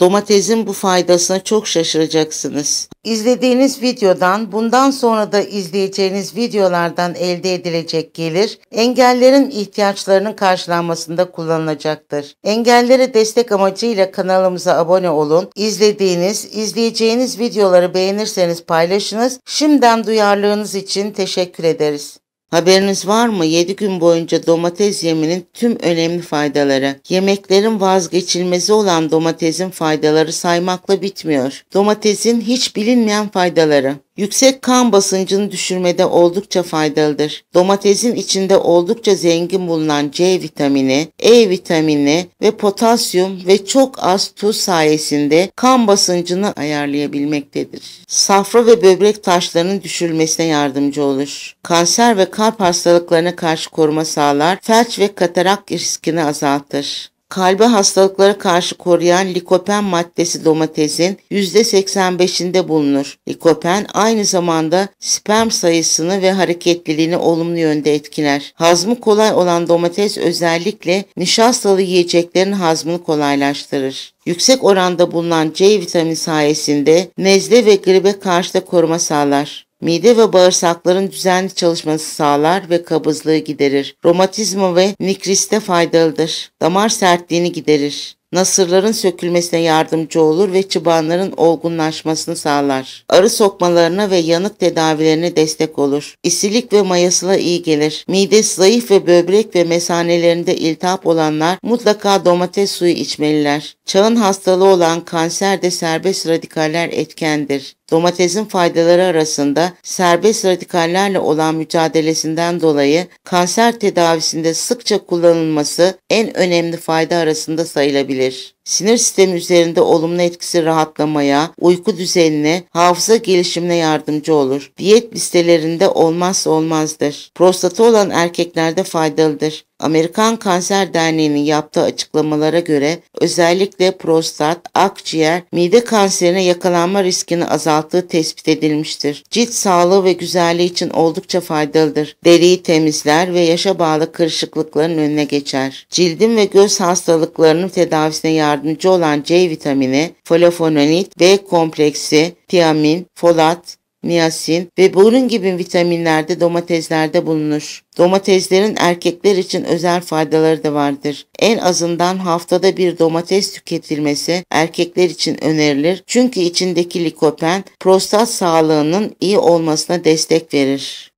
Domatesin bu faydasına çok şaşıracaksınız. İzlediğiniz videodan bundan sonra da izleyeceğiniz videolardan elde edilecek gelir engellerin ihtiyaçlarının karşılanmasında kullanılacaktır. Engellere destek amacıyla kanalımıza abone olun. İzlediğiniz, izleyeceğiniz videoları beğenirseniz paylaşınız. Şimdiden duyarlılığınız için teşekkür ederiz. Haberiniz var mı? 7 gün boyunca domates yeminin tüm önemli faydaları. Yemeklerin vazgeçilmezi olan domatesin faydaları saymakla bitmiyor. Domatesin hiç bilinmeyen faydaları. Yüksek kan basıncını düşürmede oldukça faydalıdır. Domatesin içinde oldukça zengin bulunan C vitamini, E vitamini ve potasyum ve çok az tuz sayesinde kan basıncını ayarlayabilmektedir. Safra ve böbrek taşlarının düşürülmesine yardımcı olur. Kanser ve kalp hastalıklarına karşı koruma sağlar, felç ve katarak riskini azaltır. Kalbe hastalıklara karşı koruyan likopen maddesi domatesin %85'inde bulunur. Likopen aynı zamanda sperm sayısını ve hareketliliğini olumlu yönde etkiler. Hazmı kolay olan domates özellikle nişastalı yiyeceklerin hazmını kolaylaştırır. Yüksek oranda bulunan C vitamini sayesinde nezle ve gribe karşı da koruma sağlar. Mide ve bağırsakların düzenli çalışması sağlar ve kabızlığı giderir. Romatizma ve nikriste faydalıdır. Damar sertliğini giderir. Nasırların sökülmesine yardımcı olur ve çıbanların olgunlaşmasını sağlar. Arı sokmalarına ve yanık tedavilerine destek olur. İsilik ve mayasına iyi gelir. Mide zayıf ve böbrek ve mesanelerinde iltihap olanlar mutlaka domates suyu içmeliler. Çağın hastalığı olan kanser de serbest radikaller etkendir. Domatesin faydaları arasında serbest radikallerle olan mücadelesinden dolayı kanser tedavisinde sıkça kullanılması en önemli fayda arasında sayılabilir. Sinir sistemi üzerinde olumlu etkisi rahatlamaya, uyku düzenine, hafıza gelişimine yardımcı olur. Diyet listelerinde olmazsa olmazdır. Prostatı olan erkeklerde faydalıdır. Amerikan Kanser Derneği'nin yaptığı açıklamalara göre özellikle prostat, akciğer, mide kanserine yakalanma riskini azalttığı tespit edilmiştir. Cilt sağlığı ve güzelliği için oldukça faydalıdır. Deriyi temizler ve yaşa bağlı kırışıklıkların önüne geçer. Cildin ve göz hastalıklarının tedavisine yardımcı yardımcı olan C vitamini, flavonoid, B kompleksi, tiamin, folat, niyasin ve borun gibi vitaminlerde domateslerde bulunur. Domateslerin erkekler için özel faydaları da vardır. En azından haftada bir domates tüketilmesi erkekler için önerilir. Çünkü içindeki likopen prostat sağlığının iyi olmasına destek verir.